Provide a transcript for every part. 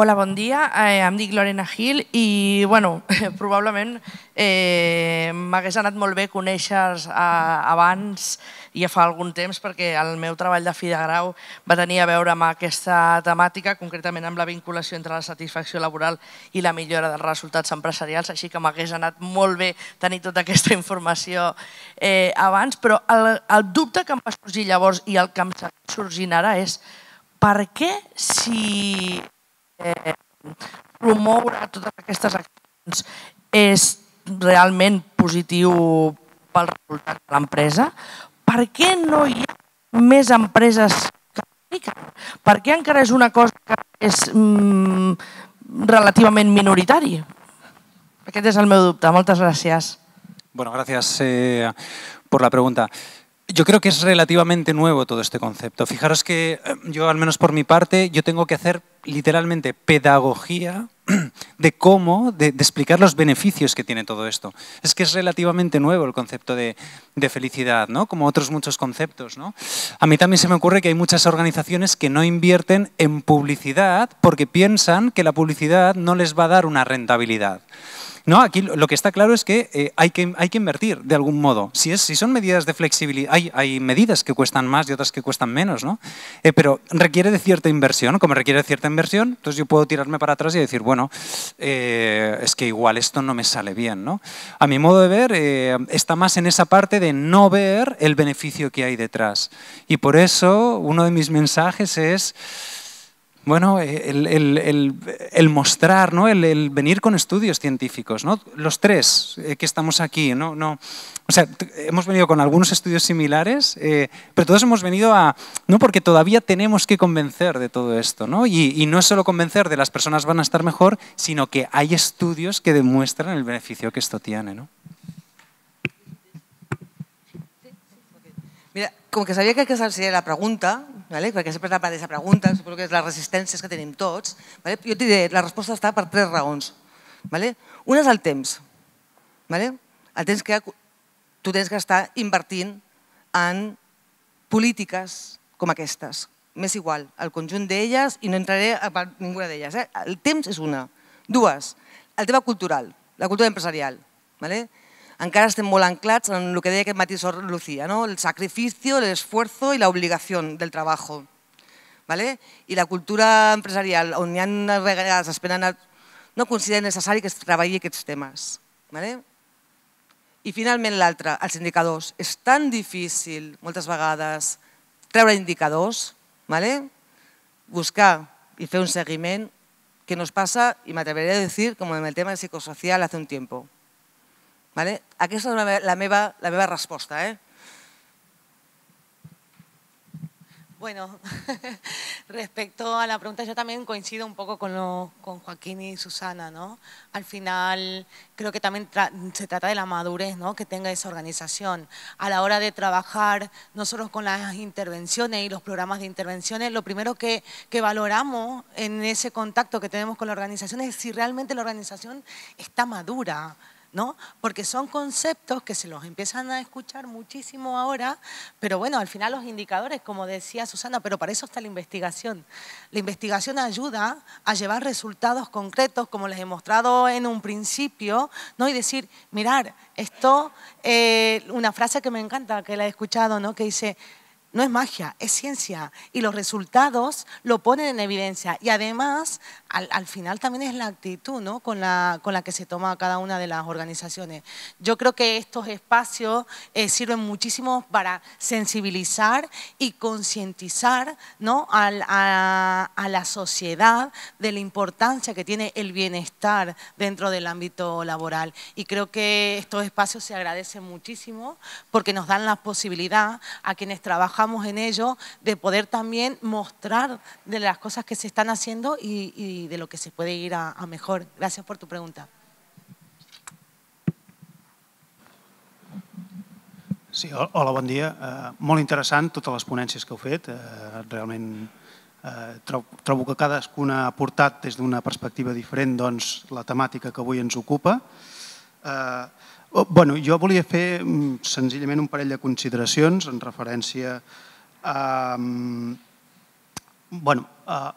Hola, bon dia. Eh, em dic Lorena Gil i, bueno, probablement eh, m'hagués anat molt bé conèixer-vos eh, abans i ja fa algun temps perquè el meu treball de fi de grau va tenir a veure amb aquesta temàtica, concretament amb la vinculació entre la satisfacció laboral i la millora dels resultats empresarials, així que m'hagués anat molt bé tenir tota aquesta informació eh, abans, però el, el dubte que em va sorgir llavors i el que em sorgirà ara és per què si Eh, promoure totes aquestes accions és realment positiu pel resultat de l'empresa? Per què no hi ha més empreses que apliquen? Per què encara és una cosa que és mm, relativament minoritari? Aquest és el meu dubte. Moltes gràcies. Bueno, gracias eh, por la pregunta. Yo creo que es relativamente nuevo todo este concepto. Fijaros que eh, yo, al menos por mi parte, yo tengo que hacer literalmente pedagogía de cómo, de, explicar los beneficios que tiene todo esto. Es que es relativamente nuevo el concepto de, felicidad, ¿no? como otros muchos conceptos. A mí también se me ocurre que hay muchas organizaciones que no invierten en publicidad porque piensan que la publicidad no les va a dar una rentabilidad. No, aquí lo que está claro es que, eh, hay que hay que invertir de algún modo. Si, es, si son medidas de flexibilidad, hay, medidas que cuestan más y otras que cuestan menos, eh, pero requiere de cierta inversión. Como requiere de cierta inversión, entonces pues yo puedo tirarme para atrás y decir, bueno, eh, es que igual esto no me sale bien. ¿no? A mi modo de ver, eh, está más en esa parte de no ver el beneficio que hay detrás. Y por eso uno de mis mensajes es bueno, eh, el, mostrar, ¿no? el, venir con estudios científicos. ¿no? Los tres eh, que estamos aquí, ¿no? o sea, hemos venido con algunos estudios similares, eh, pero todos hemos venido a, no porque todavía tenemos que convencer de todo esto, ¿no? Y, no es solo convencer de las personas van a estar mejor, sino que hay estudios que demuestran el beneficio que esto tiene. ¿no? Mira, como que sabía que esa sería la pregunta, vale? perquè sempre és la mateixa pregunta, suposo que és les resistències que tenim tots. Vale? Jo et diré, la resposta està per tres raons. Vale? Una és el temps. Vale? El temps que tu tens que estar invertint en polítiques com aquestes. M'és igual, el conjunt d'elles i no entraré a ninguna d'elles. Eh? El temps és una. Dues, el tema cultural, la cultura empresarial. Vale? encara estem molt anclats en el que deia aquest matí Sor Lucía, no? el sacrifici, l'esforç i l'obligació del treball. ¿vale? I la cultura empresarial, on hi ha vegades es no considera necessari que es treballi aquests temes. ¿vale? I finalment l'altre, els indicadors. És tan difícil, moltes vegades, treure indicadors, ¿vale? buscar i fer un seguiment, que nos passa, i m'atreveré a dir, com en el tema de psicosocial hace un temps. Vale? Aquesta es la meva, la meva resposta. Eh? Bueno, respecto a la pregunta, yo también coincido un poco con, lo, con Joaquín y Susana, ¿no? Al final, creo que también se trata de la madurez, ¿no? Que tenga esa organización. A la hora de trabajar, nosotros con las intervenciones y los programas de intervenciones, lo primero que, que valoramos en ese contacto que tenemos con la organización es si realmente la organización está madura, ¿no? Porque son conceptos que se los empiezan a escuchar muchísimo ahora, pero bueno, al final los indicadores, como decía Susana, pero para eso está la investigación. La investigación ayuda a llevar resultados concretos, como les he mostrado en un principio, ¿no? Y decir, mirar, esto, eh, una frase que me encanta, que la he escuchado, ¿no? Que dice, no es magia, es ciencia. Y los resultados lo ponen en evidencia. Y además, al, final también es la actitud ¿no? con, la, con, la, que se toma cada una de las organizaciones. Yo creo que estos espacios eh, sirven muchísimo para sensibilizar y concientizar ¿no? a la sociedad de la importancia que tiene el bienestar dentro del ámbito laboral. Y creo que estos espacios se agradecen muchísimo porque nos dan la posibilidad a quienes trabajan trabajamos en ello, de poder también mostrar de las cosas que se están haciendo y, y de lo que se puede ir a, a mejor. Gracias por tu pregunta. Sí, hola, bon dia. Uh, molt interessant totes les ponències que heu fet. Uh, realment uh, trobo, que cadascuna ha portat des d'una perspectiva diferent doncs, la temàtica que avui ens ocupa. Uh, Oh, bueno, jo volia fer mm, senzillament un parell de consideracions en referència a, mm, bueno, eh,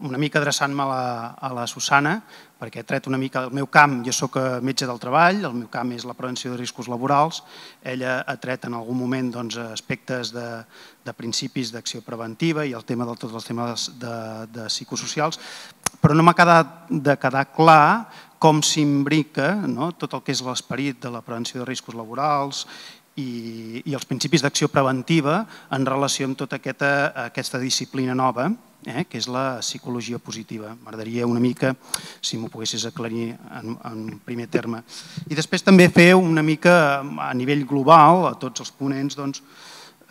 una mica adreçant-me a, la, a la Susana, perquè he tret una mica del meu camp, jo sóc eh, metge del treball, el meu camp és la prevenció de riscos laborals, ella ha tret en algun moment doncs, aspectes de, de principis d'acció preventiva i el tema de tots els temes de, de psicosocials, però no m'ha quedat de quedar clar com s'imbrica no? tot el que és l'esperit de la prevenció de riscos laborals i, i els principis d'acció preventiva en relació amb tota aquesta, aquesta disciplina nova, eh, que és la psicologia positiva. M'agradaria una mica si m'ho poguessis aclarir en, en primer terme. I després també fer una mica a nivell global, a tots els ponents, doncs,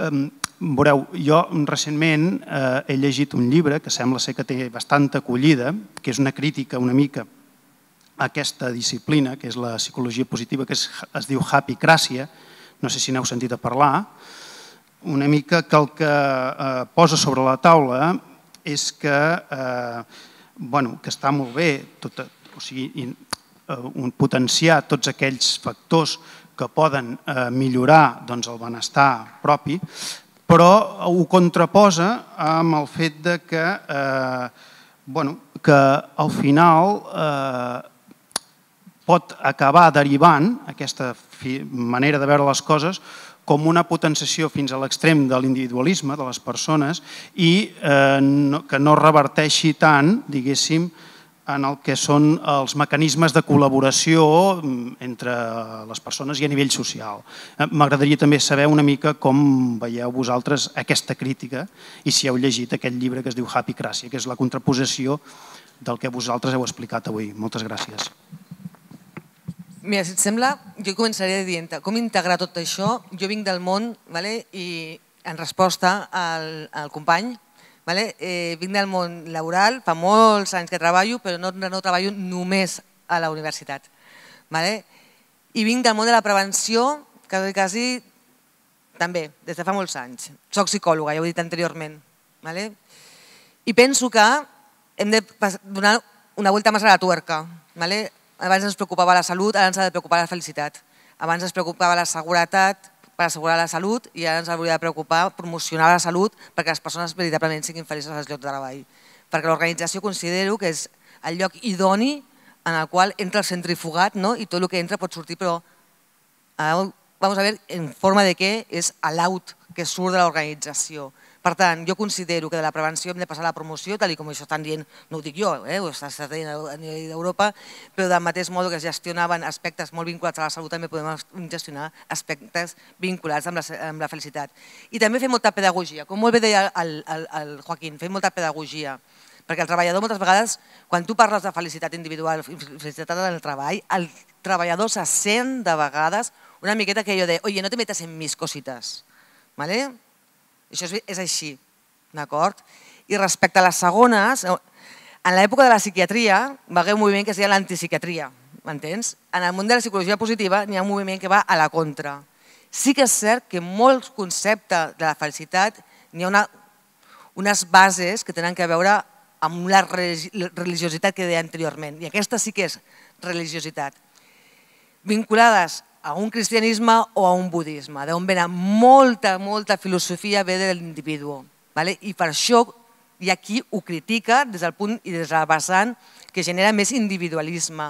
eh, Veureu, jo recentment eh, he llegit un llibre que sembla ser que té bastanta acollida, que és una crítica una mica a aquesta disciplina, que és la psicologia positiva, que es, es diu Cràcia, no sé si n'heu sentit a parlar, una mica que el que eh, posa sobre la taula és que, eh, bueno, que està molt bé tot, o sigui, eh, un potenciar tots aquells factors que poden eh, millorar doncs, el benestar propi, però ho contraposa amb el fet de que, eh, bueno, que al final eh, pot acabar derivant, aquesta manera de veure les coses, com una potenciació fins a l'extrem de l'individualisme de les persones i eh, no, que no reverteixi tant, diguéssim, en el que són els mecanismes de col·laboració mm, entre les persones i a nivell social. Eh, m'agradaria també saber una mica com veieu vosaltres aquesta crítica i si heu llegit aquest llibre que es diu Happy Cràcia, que és la contraposició del que vosaltres heu explicat avui. Moltes gràcies. Mira, si et sembla, jo començaré dient com integrar tot això. Jo vinc del món vale? i en resposta al, al company, vale? eh, vinc del món laboral, fa molts anys que treballo, però no, no treballo només a la universitat. Vale? I vinc del món de la prevenció, quasi, quasi també, des de fa molts anys. Soc psicòloga, ja ho he dit anteriorment. Vale? I penso que hem de donar una volta més a la tuerca. Vale? abans ens preocupava la salut, ara ens ha de preocupar la felicitat. Abans ens preocupava la seguretat per assegurar la salut i ara ens hauria de preocupar promocionar la salut perquè les persones veritablement siguin felices als llocs de treball. Perquè l'organització considero que és el lloc idoni en el qual entra el centrifugat no? i tot el que entra pot sortir, però eh, vamos a ver en forma de què és l'out que surt de l'organització. Per tant, jo considero que de la prevenció hem de passar a la promoció, tal com això estan dient, no ho dic jo, eh, ho estan dient a nivell d'Europa, però del mateix modo que es gestionaven aspectes molt vinculats a la salut, també podem gestionar aspectes vinculats amb la, amb la felicitat. I també fer molta pedagogia, com molt bé deia el, el, el Joaquín, fer molta pedagogia, perquè el treballador moltes vegades, quan tu parles de felicitat individual, felicitat en el treball, el treballador se sent de vegades una miqueta que jo de, oye, no te metas en mis cositas, ¿vale? Això és, és així, d'acord? I respecte a les segones, eh, en l'època de la psiquiatria va haver un moviment que es deia l'antipsiquiatria, m'entens? En el món de la psicologia positiva n'hi ha un moviment que va a la contra. Sí que és cert que molts conceptes de la felicitat n'hi ha una, unes bases que tenen que veure amb la religiositat que deia anteriorment, i aquesta sí que és religiositat, vinculades a un cristianisme o a un budisme, d'on ve molta, molta filosofia ve de l'individu. Vale? I per això hi ha qui ho critica des del punt i des de la vessant que genera més individualisme.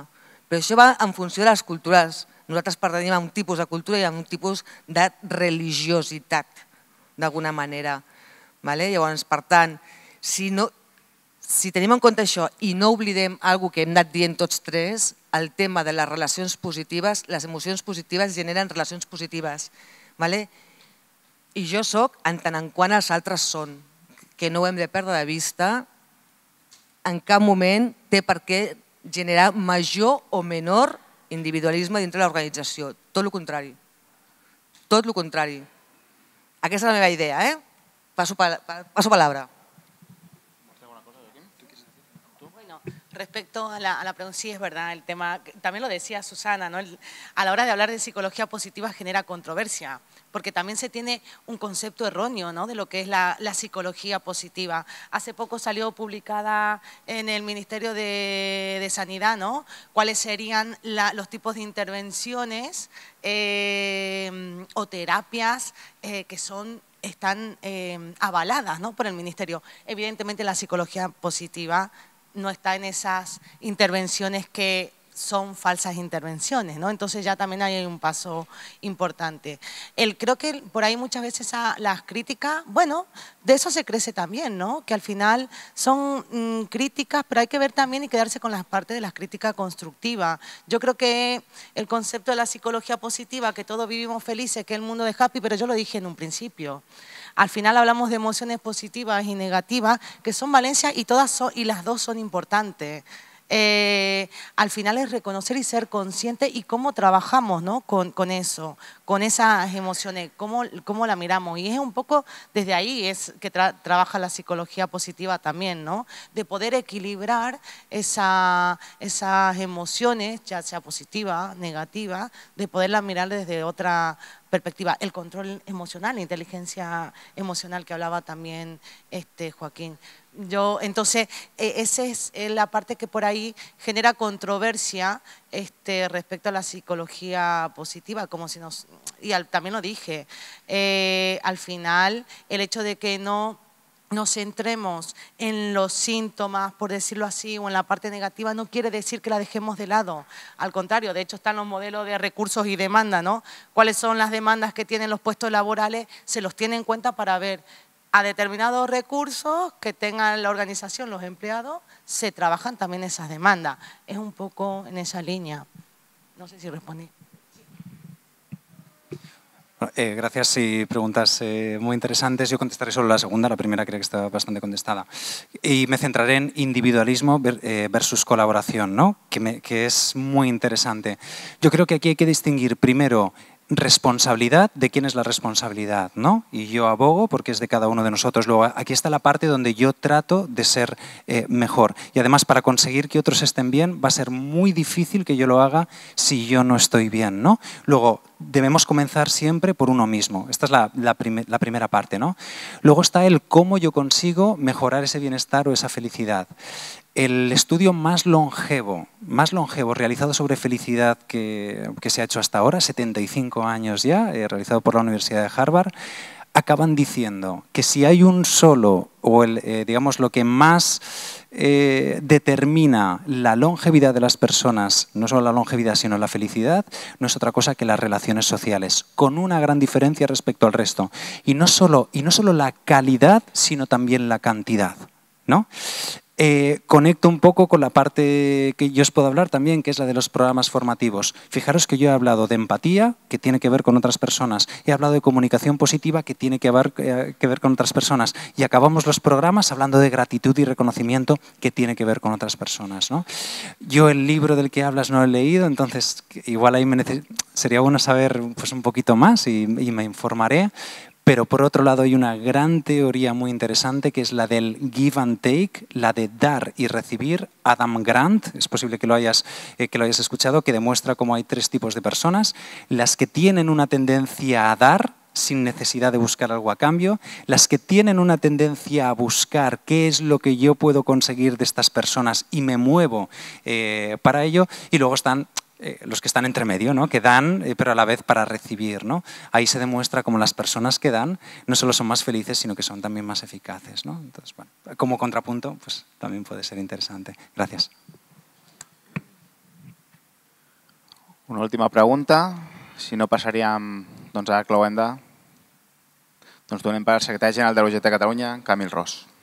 Però això va en funció de les cultures. Nosaltres pertanyem a un tipus de cultura i a un tipus de religiositat, d'alguna manera. Vale? Llavors, per tant, si no, si tenim en compte això i no oblidem algo que hem anat dient tots tres, el tema de les relacions positives, les emocions positives generen relacions positives. Vale? I jo sóc en tant en quant els altres són, que no ho hem de perdre de vista, en cap moment té per què generar major o menor individualisme dintre l'organització. Tot el contrari. Tot el contrari. Aquesta és la meva idea. Eh? Passo, pa, passo palabra. Respecto a la, a pregunta, sí es verdad, el tema, también lo decía Susana, ¿no? a la hora de hablar de psicología positiva genera controversia, porque también se tiene un concepto erróneo ¿no? de lo que es la, psicología positiva. Hace poco salió publicada en el Ministerio de, Sanidad ¿no? cuáles serían los tipos de intervenciones eh, o terapias eh, que son están eh, avaladas ¿no? por el Ministerio. Evidentemente la psicología positiva no está en esas intervenciones que son falsas intervenciones, ¿no? Entonces ya también hay un paso importante. El, creo que por ahí muchas veces las críticas, bueno, de eso se crece también, ¿no? Que al final son mm, críticas, pero hay que ver también y quedarse con las partes de las críticas constructivas. Yo creo que el concepto de la psicología positiva, que todos vivimos felices, que el mundo es happy, pero yo lo dije en un principio. Al final hablamos de emociones positivas y negativas, que son valencias y todas son, y las dos son importantes. Eh, al final es reconocer y ser consciente y cómo trabajamos ¿no? con, eso, con esas emociones, cómo, cómo, la miramos. Y es un poco desde ahí es que trabaja la psicología positiva también, ¿no? de poder equilibrar esa, esas emociones, ya sea positiva, negativa, de poderlas mirar desde otra perspectiva, el control emocional, inteligencia emocional que hablaba también este, Joaquín. Yo, entonces, e, esa es la parte que por ahí genera controversia este, respecto a la psicología positiva, como si nos, y también lo dije, eh, al final el hecho de que no nos centremos en los síntomas, por decirlo así, o en la parte negativa, no quiere decir que la dejemos de lado. Al contrario, de hecho están los modelos de recursos y demanda, ¿no? ¿Cuáles son las demandas que tienen los puestos laborales? Se los tiene en cuenta para ver a determinados recursos que tengan la organización, los empleados, se trabajan también esas demandas. Es un poco en esa línea. No sé si respondí. Eh, gracias y preguntas eh, muy interesantes. Yo contestaré solo la segunda, la primera creo que está bastante contestada. Y me centraré en individualismo eh, versus colaboración, ¿no? que es muy interesante. Yo creo que aquí hay que distinguir primero responsabilidad, de quién es la responsabilidad, ¿no? Y yo abogo porque es de cada uno de nosotros. Luego, aquí está la parte donde yo trato de ser eh, mejor. Y además, para conseguir que otros estén bien, va a ser muy difícil que yo lo haga si yo no estoy bien, ¿no? Luego, debemos comenzar siempre por uno mismo. Esta es la, la primera parte, ¿no? Luego está el cómo yo consigo mejorar ese bienestar o esa felicidad. El estudio más longevo, más longevo realizado sobre felicidad que, se ha hecho hasta ahora, 75 años ya, eh, realizado por la Universidad de Harvard, acaban diciendo que si hay un solo, o eh, digamos lo que más eh, determina la longevidad de las personas, no solo la longevidad sino la felicidad, no es otra cosa que las relaciones sociales, con una gran diferencia respecto al resto. Y no solo, y no solo la calidad, sino también la cantidad. ¿No? Eh, conecto un poco con la parte que yo os puedo hablar también, que es la de los programas formativos. Fijaros que yo he hablado de empatía, que tiene que ver con otras personas. He hablado de comunicación positiva, que tiene que ver, eh, que ver con otras personas. Y acabamos los programas hablando de gratitud y reconocimiento, que tiene que ver con otras personas. ¿no? Yo el libro del que hablas no lo he leído, entonces igual ahí me sería bueno saber pues, un poquito más y, y me informaré. Pero por otro lado hay una gran teoría muy interesante que es la del give and take, la de dar y recibir. Adam Grant, es posible que lo hayas, eh, que lo hayas escuchado, que demuestra cómo hay tres tipos de personas. Las que tienen una tendencia a dar sin necesidad de buscar algo a cambio, las que tienen una tendencia a buscar qué es lo que yo puedo conseguir de estas personas y me muevo eh, para ello, y luego están eh, los que están entre medio, ¿no? que dan, eh, pero a la vez para recibir. ¿no? Ahí se demuestra como las personas que dan no solo son más felices, sino que son también más eficaces. como contrapunto, pues también puede ser interesante. Gracias. Una última pregunta. Si no pasarían Don a la cloenda, doncs donem per general de de Catalunya, Camil Ross?